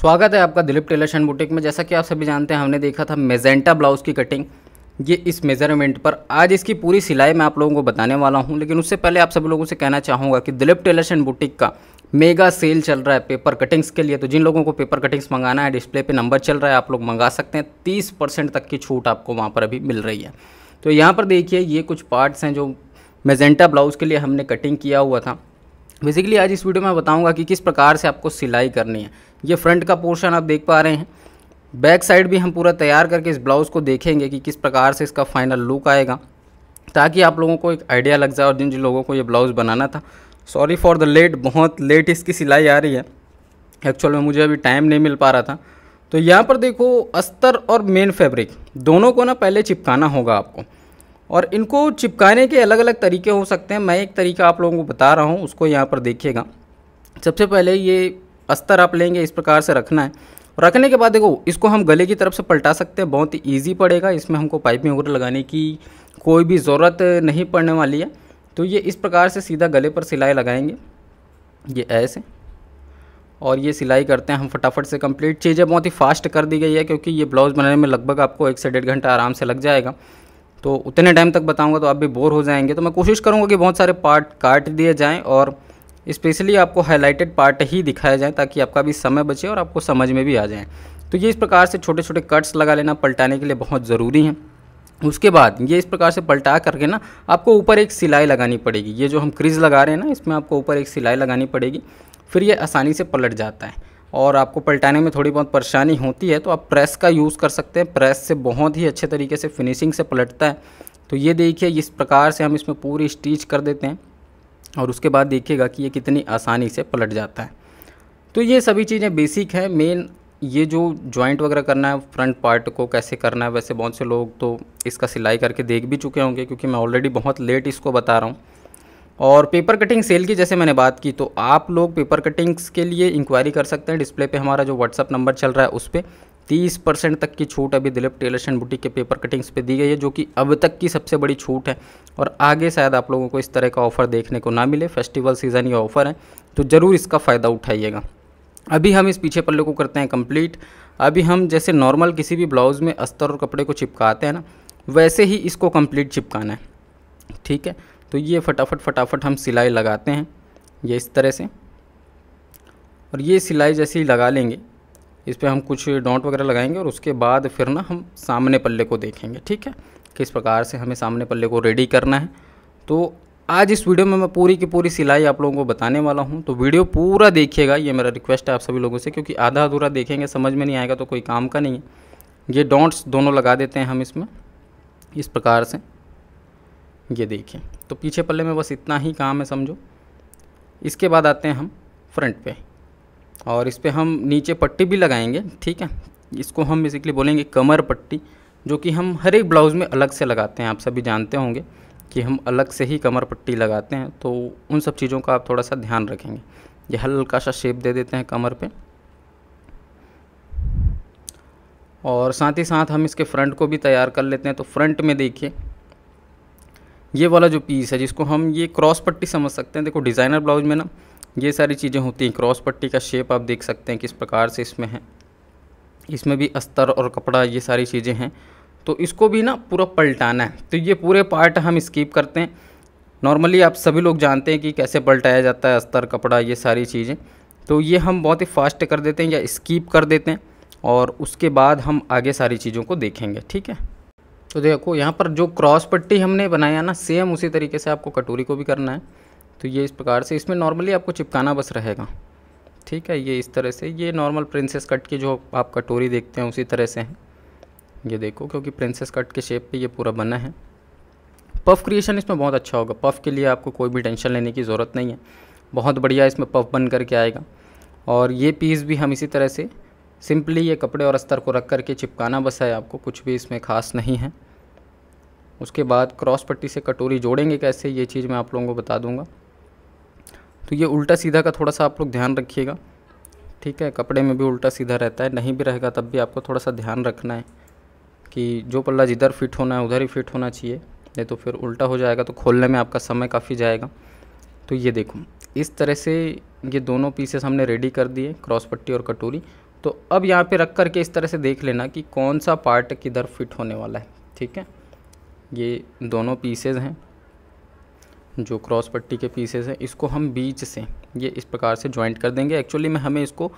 स्वागत है आपका दिलीप टेलर शन बुटीक में जैसा कि आप सभी जानते हैं हमने देखा था मेजेंटा ब्लाउज़ की कटिंग ये इस मेज़रमेंट पर आज इसकी पूरी सिलाई मैं आप लोगों को बताने वाला हूं लेकिन उससे पहले आप सभी लोगों से कहना चाहूँगा कि दिलीप टेलर एंड बुटीक का मेगा सेल चल रहा है पेपर कटिंग्स के लिए तो जिन लोगों को पेपर कटिंग्स मंगाना है डिस्प्ले पर नंबर चल रहा है आप लोग मंगा सकते हैं तीस परसेंट तक की छूट आपको वहाँ पर अभी मिल रही है तो यहाँ पर देखिए ये कुछ पार्ट्स हैं जो मेजेंटा ब्लाउज़ के लिए हमने कटिंग किया हुआ था बेसिकली आज इस वीडियो में बताऊंगा कि किस प्रकार से आपको सिलाई करनी है ये फ्रंट का पोर्शन आप देख पा रहे हैं बैक साइड भी हम पूरा तैयार करके इस ब्लाउज़ को देखेंगे कि किस प्रकार से इसका फाइनल लुक आएगा ताकि आप लोगों को एक आइडिया लग जाए और जिन जिन लोगों को ये ब्लाउज़ बनाना था सॉरी फॉर द लेट बहुत लेट इसकी सिलाई आ रही है एक्चुअल में मुझे अभी टाइम नहीं मिल पा रहा था तो यहाँ पर देखो अस्तर और मेन फैब्रिक दोनों को ना पहले चिपकाना होगा आपको और इनको चिपकाने के अलग अलग तरीके हो सकते हैं मैं एक तरीका आप लोगों को बता रहा हूँ उसको यहाँ पर देखिएगा सबसे पहले ये अस्तर आप लेंगे इस प्रकार से रखना है रखने के बाद देखो इसको हम गले की तरफ से पलटा सकते हैं बहुत ही ईजी पड़ेगा इसमें हमको पाइपिंग वगैरह लगाने की कोई भी ज़रूरत नहीं पड़ने वाली है तो ये इस प्रकार से सीधा गले पर सिलाई लगाएंगे ये ऐसे और ये सिलाई करते हैं हम फटाफट से कंप्लीट चीज़ें बहुत ही फास्ट कर दी गई है क्योंकि ये ब्लाउज़ बनाने में लगभग आपको एक से डेढ़ घंटा आराम से लग जाएगा तो उतने टाइम तक बताऊँगा तो आप भी बोर हो जाएंगे तो मैं कोशिश करूँगा कि बहुत सारे पार्ट काट दिए जाएँ और स्पेशली आपको हाईलाइटेड पार्ट ही दिखाए जाएं ताकि आपका भी समय बचे और आपको समझ में भी आ जाए तो ये इस प्रकार से छोटे छोटे कट्स लगा लेना पलटाने के लिए बहुत ज़रूरी है उसके बाद ये इस प्रकार से पलटा करके ना आपको ऊपर एक सिलाई लगानी पड़ेगी ये जो हम क्रीज लगा रहे हैं ना इसमें आपको ऊपर एक सिलाई लगानी पड़ेगी फिर ये आसानी से पलट जाता है और आपको पलटाने में थोड़ी बहुत परेशानी होती है तो आप प्रेस का यूज़ कर सकते हैं प्रेस से बहुत ही अच्छे तरीके से फिनिशिंग से पलटता है तो ये देखिए इस प्रकार से हम इसमें पूरी स्टिच कर देते हैं और उसके बाद देखिएगा कि ये कितनी आसानी से पलट जाता है तो ये सभी चीज़ें बेसिक हैं मेन ये जो जॉइंट वगैरह करना है फ्रंट पार्ट को कैसे करना है वैसे बहुत से लोग तो इसका सिलाई करके देख भी चुके होंगे क्योंकि मैं ऑलरेडी बहुत लेट इसको बता रहा हूँ और पेपर कटिंग सेल की जैसे मैंने बात की तो आप लोग पेपर कटिंग्स के लिए इंक्वायरी कर सकते हैं डिस्प्ले पे हमारा जो व्हाट्सअप नंबर चल रहा है उस पर तीस परसेंट तक की छूट अभी दिलीप टेलर्स एंड बुटीक के पेपर कटिंग्स पे दी गई है जो कि अब तक की सबसे बड़ी छूट है और आगे शायद आप लोगों को इस तरह का ऑफ़र देखने को ना मिले फेस्टिवल सीज़न ये ऑफ़र है तो ज़रूर इसका फ़ायदा उठाइएगा अभी हम इस पीछे पल्ले को करते हैं कंप्लीट अभी हम जैसे नॉर्मल किसी भी ब्लाउज़ में अस्तर और कपड़े को चिपकाते हैं ना वैसे ही इसको कंप्लीट चिपकाना है ठीक है तो ये फटाफट फटाफट हम सिलाई लगाते हैं ये इस तरह से और ये सिलाई जैसे ही लगा लेंगे इस पर हम कुछ डॉट वगैरह लगाएंगे और उसके बाद फिर ना हम सामने पल्ले को देखेंगे ठीक है किस प्रकार से हमें सामने पल्ले को रेडी करना है तो आज इस वीडियो में मैं पूरी की पूरी सिलाई आप लोगों को बताने वाला हूँ तो वीडियो पूरा देखिएगा ये मेरा रिक्वेस्ट है आप सभी लोगों से क्योंकि आधा अधूरा देखेंगे समझ में नहीं आएगा तो कोई काम का नहीं है ये डॉट्स दोनों लगा देते हैं हम इसमें इस प्रकार से ये देखें तो पीछे पल्ले में बस इतना ही काम है समझो इसके बाद आते हैं हम फ्रंट पे और इस पर हम नीचे पट्टी भी लगाएंगे ठीक है इसको हम बेसिकली बोलेंगे कमर पट्टी जो कि हम हर एक ब्लाउज़ में अलग से लगाते हैं आप सभी जानते होंगे कि हम अलग से ही कमर पट्टी लगाते हैं तो उन सब चीज़ों का आप थोड़ा सा ध्यान रखेंगे ये हल्का सा शेप दे देते हैं कमर पे और साथ ही साथ हम इसके फ्रंट को भी तैयार कर लेते हैं तो फ्रंट में देखिए ये वाला जो पीस है जिसको हम ये क्रॉस पट्टी समझ सकते हैं देखो डिज़ाइनर ब्लाउज में ना ये सारी चीज़ें होती हैं क्रॉस पट्टी का शेप आप देख सकते हैं किस प्रकार से इसमें है इसमें भी अस्तर और कपड़ा ये सारी चीज़ें हैं तो इसको भी ना पूरा पलटाना है तो ये पूरे पार्ट हम स्कीप करते हैं नॉर्मली आप सभी लोग जानते हैं कि कैसे पलटाया जाता है अस्तर कपड़ा ये सारी चीज़ें तो ये हम बहुत ही फास्ट कर देते हैं या स्कीप कर देते हैं और उसके बाद हम आगे सारी चीज़ों को देखेंगे ठीक है तो देखो यहाँ पर जो क्रॉस पट्टी हमने बनाया ना सेम उसी तरीके से आपको कटोरी को भी करना है तो ये इस प्रकार से इसमें नॉर्मली आपको चिपकाना बस रहेगा ठीक है ये इस तरह से ये नॉर्मल प्रिंसेस कट की जो आप कटोरी देखते हैं उसी तरह से है ये देखो क्योंकि प्रिंसेस कट के शेप पे ये पूरा बना है पफ क्रिएशन इसमें बहुत अच्छा होगा पफ के लिए आपको कोई भी टेंशन लेने की ज़रूरत नहीं है बहुत बढ़िया इसमें पफ बन करके आएगा और ये पीस भी हम इसी तरह से सिंपली ये कपड़े और अस्तर को रख करके चिपकाना बस है आपको कुछ भी इसमें खास नहीं है उसके बाद क्रॉस पट्टी से कटोरी जोड़ेंगे कैसे ये चीज़ मैं आप लोगों को बता दूंगा तो ये उल्टा सीधा का थोड़ा सा आप लोग ध्यान रखिएगा ठीक है कपड़े में भी उल्टा सीधा रहता है नहीं भी रहेगा तब भी आपको थोड़ा सा ध्यान रखना है कि जो पल्ला जिधर फिट होना है उधर ही फिट होना चाहिए नहीं तो फिर उल्टा हो जाएगा तो खोलने में आपका समय काफ़ी जाएगा तो ये देखो इस तरह से ये दोनों पीसेस हमने रेडी कर दिए क्रॉस पट्टी और कटोरी तो अब यहाँ पे रख करके इस तरह से देख लेना कि कौन सा पार्ट किधर फिट होने वाला है ठीक है ये दोनों पीसेज हैं जो क्रॉस पट्टी के पीसेज हैं इसको हम बीच से ये इस प्रकार से ज्वाइंट कर देंगे एक्चुअली में हमें इसको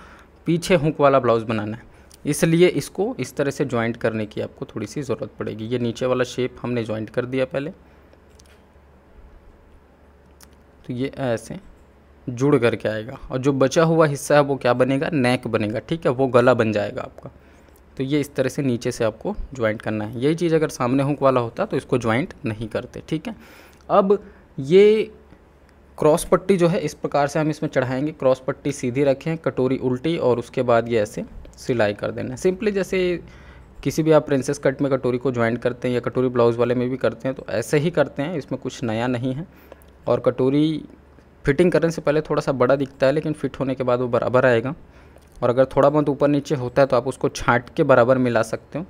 पीछे हुक वाला ब्लाउज़ बनाना है इसलिए इसको इस तरह से ज्वाइंट करने की आपको थोड़ी सी ज़रूरत पड़ेगी ये नीचे वाला शेप हमने ज्वाइंट कर दिया पहले तो ये ऐसे जुड़ करके आएगा और जो बचा हुआ हिस्सा है वो क्या बनेगा नेक बनेगा ठीक है वो गला बन जाएगा आपका तो ये इस तरह से नीचे से आपको ज्वाइंट करना है यही चीज़ अगर सामने हुक वाला होता तो इसको ज्वाइंट नहीं करते ठीक है अब ये क्रॉस पट्टी जो है इस प्रकार से हम इसमें चढ़ाएंगे क्रॉस पट्टी सीधी रखें कटोरी उल्टी और उसके बाद ये ऐसे सिलाई कर देना है सिंपली जैसे किसी भी आप प्रिंसेस कट में कटोरी को ज्वाइंट करते हैं या कटोरी ब्लाउज़ वाले में भी करते हैं तो ऐसे ही करते हैं इसमें कुछ नया नहीं है और कटोरी फिटिंग करने से पहले थोड़ा सा बड़ा दिखता है लेकिन फिट होने के बाद वो बराबर आएगा और अगर थोड़ा बहुत ऊपर नीचे होता है तो आप उसको छाँट के बराबर मिला सकते हो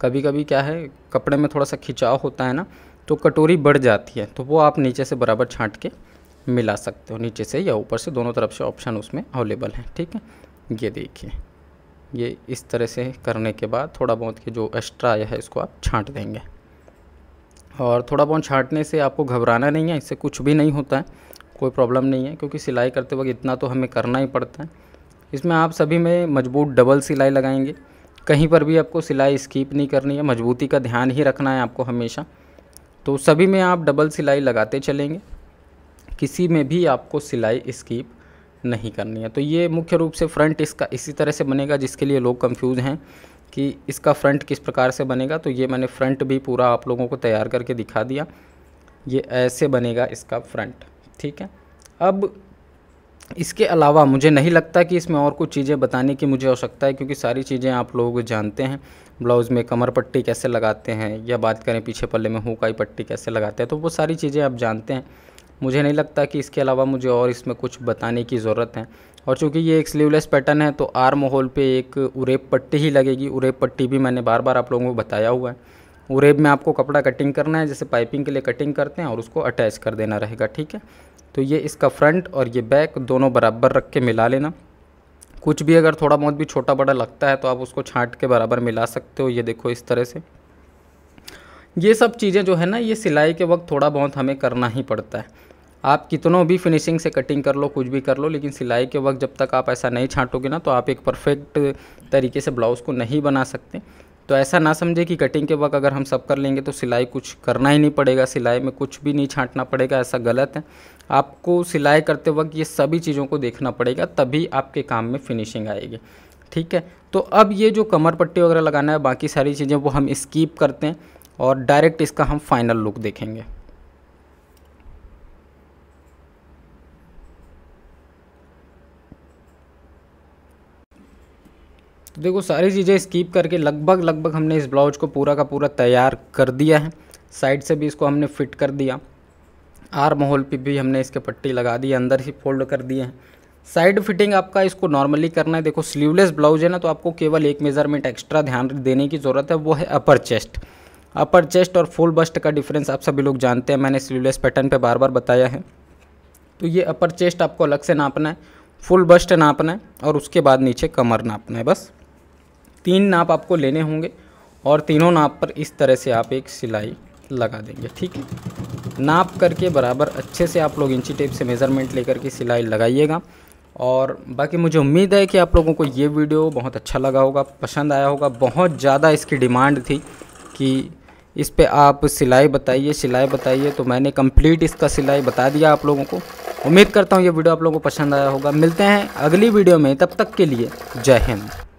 कभी कभी क्या है कपड़े में थोड़ा सा खिंचाव होता है ना तो कटोरी बढ़ जाती है तो वो आप नीचे से बराबर छाँट के मिला सकते हो नीचे से या ऊपर से दोनों तरफ से ऑप्शन उसमें अवेलेबल हैं ठीक है ये देखिए ये इस तरह से करने के बाद थोड़ा बहुत के जो एक्स्ट्रा आया है इसको आप छाँट देंगे और थोड़ा बहुत छाँटने से आपको घबराना नहीं है इससे कुछ भी नहीं होता है कोई प्रॉब्लम नहीं है क्योंकि सिलाई करते वक्त इतना तो हमें करना ही पड़ता है इसमें आप सभी में मजबूत डबल सिलाई लगाएंगे कहीं पर भी आपको सिलाई स्कीप नहीं करनी है मजबूती का ध्यान ही रखना है आपको हमेशा तो सभी में आप डबल सिलाई लगाते चलेंगे किसी में भी आपको सिलाई स्कीप नहीं करनी है तो ये मुख्य रूप से फ्रंट इसका इसी तरह से बनेगा जिसके लिए लोग कंफ्यूज हैं कि इसका फ्रंट किस प्रकार से बनेगा तो ये मैंने फ्रंट भी पूरा आप लोगों को तैयार करके दिखा दिया ये ऐसे बनेगा इसका फ्रंट ठीक है अब इसके अलावा मुझे नहीं लगता कि इसमें और कुछ चीज़ें बताने की मुझे आवश्यकता है क्योंकि सारी चीज़ें आप लोग जानते हैं ब्लाउज़ में कमर पट्टी कैसे लगाते हैं या बात करें पीछे पल्ले में हुकाई पट्टी कैसे लगाते हैं तो वो सारी चीज़ें आप जानते हैं मुझे नहीं लगता कि इसके अलावा मुझे और इसमें कुछ बताने की ज़रूरत है और चूँकि ये एक स्लीवलेस पैटर्न है तो आर्म होल पर एक उरेब पट्टी ही लगेगी उरेब पट्टी भी मैंने बार बार आप लोगों को बताया हुआ है उरेब में आपको कपड़ा कटिंग करना है जैसे पाइपिंग के लिए कटिंग करते हैं और उसको अटैच कर देना रहेगा ठीक है तो ये इसका फ्रंट और ये बैक दोनों बराबर रख के मिला लेना कुछ भी अगर थोड़ा बहुत भी छोटा बड़ा लगता है तो आप उसको छांट के बराबर मिला सकते हो ये देखो इस तरह से ये सब चीज़ें जो है ना ये सिलाई के वक्त थोड़ा बहुत हमें करना ही पड़ता है आप कितनों भी फिनिशिंग से कटिंग कर लो कुछ भी कर लो लेकिन सिलाई के वक्त जब तक आप ऐसा नहीं छाँटोगे ना तो आप एक परफेक्ट तरीके से ब्लाउज़ को नहीं बना सकते तो ऐसा ना समझे कि कटिंग के वक्त अगर हम सब कर लेंगे तो सिलाई कुछ करना ही नहीं पड़ेगा सिलाई में कुछ भी नहीं छाँटना पड़ेगा ऐसा गलत है आपको सिलाई करते वक्त ये सभी चीज़ों को देखना पड़ेगा तभी आपके काम में फिनिशिंग आएगी ठीक है तो अब ये जो कमर पट्टी वगैरह लगाना है बाकी सारी चीज़ें वो हम स्कीप करते हैं और डायरेक्ट इसका हम फाइनल लुक देखेंगे तो देखो सारी चीज़ें स्कीप करके लगभग लगभग हमने इस ब्लाउज को पूरा का पूरा तैयार कर दिया है साइड से भी इसको हमने फिट कर दिया आर माहौल पे भी हमने इसके पट्टी लगा दी अंदर ही फोल्ड कर दिए हैं साइड फिटिंग आपका इसको नॉर्मली करना है देखो स्लीवलेस ब्लाउज है ना तो आपको केवल एक मेजरमेंट एक्स्ट्रा ध्यान देने की ज़रूरत है वो है अपर चेस्ट अपर चेस्ट और फुल बस्ट का डिफरेंस आप सभी लोग जानते हैं मैंने स्लीवलेस पैटर्न पे बार बार बताया है तो ये अपर चेस्ट आपको अलग से नापना है फुल बस्ट नापना है और उसके बाद नीचे कमर नापना है बस तीन नाप आपको लेने होंगे और तीनों नाप पर इस तरह से आप एक सिलाई लगा देंगे ठीक है नाप करके बराबर अच्छे से आप लोग इंची टेप से मेज़रमेंट लेकर के सिलाई लगाइएगा और बाकी मुझे उम्मीद है कि आप लोगों को ये वीडियो बहुत अच्छा लगा होगा पसंद आया होगा बहुत ज़्यादा इसकी डिमांड थी कि इस पर आप सिलाई बताइए सिलाई बताइए तो मैंने कंप्लीट इसका सिलाई बता दिया आप लोगों को उम्मीद करता हूँ ये वीडियो आप लोगों को पसंद आया होगा मिलते हैं अगली वीडियो में तब तक के लिए जय हिंद